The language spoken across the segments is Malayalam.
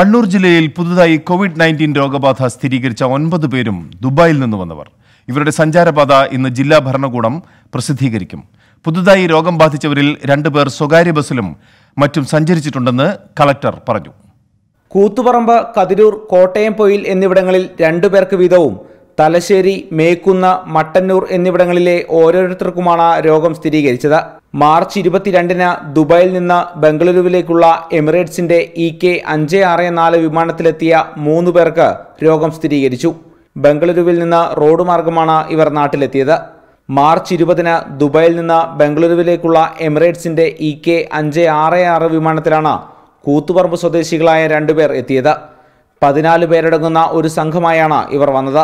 കണ്ണൂർ ജില്ലയിൽ പുതുതായി കോവിഡ് നയൻറ്റീൻ രോഗബാധ സ്ഥിരീകരിച്ച ഒൻപത് പേരും ദുബായിൽ നിന്ന് വന്നവർ ഇവരുടെ സഞ്ചാരപാത ഇന്ന് ജില്ലാ ഭരണകൂടം പ്രസിദ്ധീകരിക്കും പുതുതായി രോഗം ബാധിച്ചവരിൽ രണ്ടുപേർ സ്വകാര്യ ബസ്സിലും മറ്റും സഞ്ചരിച്ചിട്ടുണ്ടെന്ന് കളക്ടർ പറഞ്ഞു കൂത്തുപറമ്പ് കതിരൂർ കോട്ടയം പൊയിൽ എന്നിവിടങ്ങളിൽ രണ്ടുപേർക്ക് വീതവും തലശ്ശേരി മേക്കുന്ന മട്ടന്നൂർ എന്നിവിടങ്ങളിലെ ഓരോരുത്തർക്കുമാണ് രോഗം സ്ഥിരീകരിച്ചത് മാർച്ച് ഇരുപത്തിരണ്ടിന് ദുബായിൽ നിന്ന് ബംഗളൂരുവിലേക്കുള്ള എമിറേറ്റ്സിന്റെ ഇ കെ അഞ്ച് ആറ് നാല് വിമാനത്തിലെത്തിയ മൂന്ന് പേർക്ക് രോഗം സ്ഥിരീകരിച്ചു ബംഗളൂരുവിൽ നിന്ന് റോഡ് മാർഗമാണ് ഇവർ നാട്ടിലെത്തിയത് മാർച്ച് ഇരുപതിന് ദുബായിൽ നിന്ന് ബംഗളൂരുവിലേക്കുള്ള എമിറേറ്റ്സിന്റെ ഇ കെ അഞ്ച് ആറ് ആറ് വിമാനത്തിലാണ് കൂത്തുപറമ്പ് സ്വദേശികളായ രണ്ടുപേർ എത്തിയത് പതിനാല് പേരടങ്ങുന്ന ഒരു സംഘമായാണ് ഇവർ വന്നത്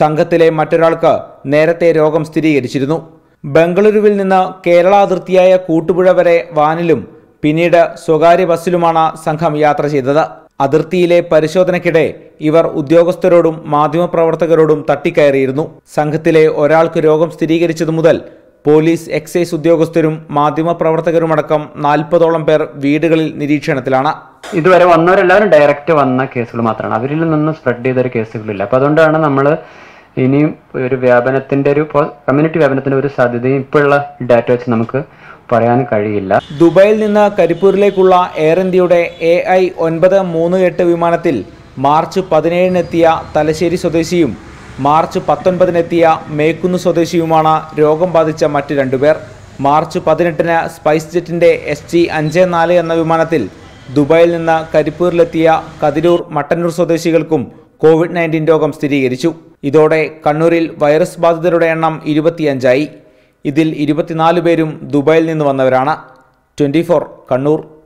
സംഘത്തിലെ മറ്റൊരാൾക്ക് നേരത്തെ രോഗം സ്ഥിരീകരിച്ചിരുന്നു ബംഗളൂരുവിൽ നിന്ന് കേരള അതിർത്തിയായ കൂട്ടുപുഴ വരെ വാനിലും പിന്നീട് സ്വകാര്യ ബസ്സിലുമാണ് സംഘം യാത്ര ചെയ്തത് അതിർത്തിയിലെ പരിശോധനയ്ക്കിടെ ഇവർ ഉദ്യോഗസ്ഥരോടും മാധ്യമപ്രവർത്തകരോടും തട്ടിക്കയറിയിരുന്നു സംഘത്തിലെ ഒരാൾക്ക് രോഗം സ്ഥിരീകരിച്ചതു മുതൽ പോലീസ് എക്സൈസ് ഉദ്യോഗസ്ഥരും മാധ്യമപ്രവർത്തകരുമടക്കം നാൽപ്പതോളം പേർ വീടുകളിൽ നിരീക്ഷണത്തിലാണ് ഇതുവരെ വന്നവരെല്ലാവരും ഡയറക്റ്റ് വന്ന കേസുകൾ മാത്രമാണ് അവരിൽ നിന്ന് സ്പ്രെഡ് ചെയ്തൊരു കേസുകളില്ല അപ്പോൾ അതുകൊണ്ടാണ് നമ്മൾ ഇനിയും ഒരു വ്യാപനത്തിന്റെ ഒരു കമ്മ്യൂണിറ്റി വ്യാപനത്തിന്റെ ഒരു സാധ്യതയും ഇപ്പോഴുള്ള ഡാറ്റ വെച്ച് നമുക്ക് പറയാൻ കഴിയില്ല ദുബായിൽ നിന്ന് കരിപ്പൂരിലേക്കുള്ള എയർ ഇന്ത്യയുടെ എ ഐ ഒൻപത് മൂന്ന് എട്ട് വിമാനത്തിൽ മാർച്ച് പതിനേഴിനെത്തിയ തലശ്ശേരി സ്വദേശിയും മാർച്ച് പത്തൊൻപതിനെത്തിയ മേക്കുന്ന് സ്വദേശിയുമാണ് രോഗം ബാധിച്ച മറ്റ് രണ്ടുപേർ മാർച്ച് പതിനെട്ടിന് സ്പൈസ് ജെറ്റിൻ്റെ എസ് ജി അഞ്ച് നാല് എന്ന വിമാനത്തിൽ ദുബായിൽ നിന്ന് കരിപ്പൂരിലെത്തിയ കതിരൂർ മട്ടന്നൂർ സ്വദേശികൾക്കും കോവിഡ് നയൻറ്റീൻ രോഗം സ്ഥിരീകരിച്ചു ഇതോടെ കണ്ണൂരിൽ വൈറസ് ബാധിതരുടെ എണ്ണം ഇരുപത്തിയഞ്ചായി ഇതിൽ ഇരുപത്തിനാല് പേരും ദുബായിൽ നിന്ന് വന്നവരാണ് ട്വൻറ്റി കണ്ണൂർ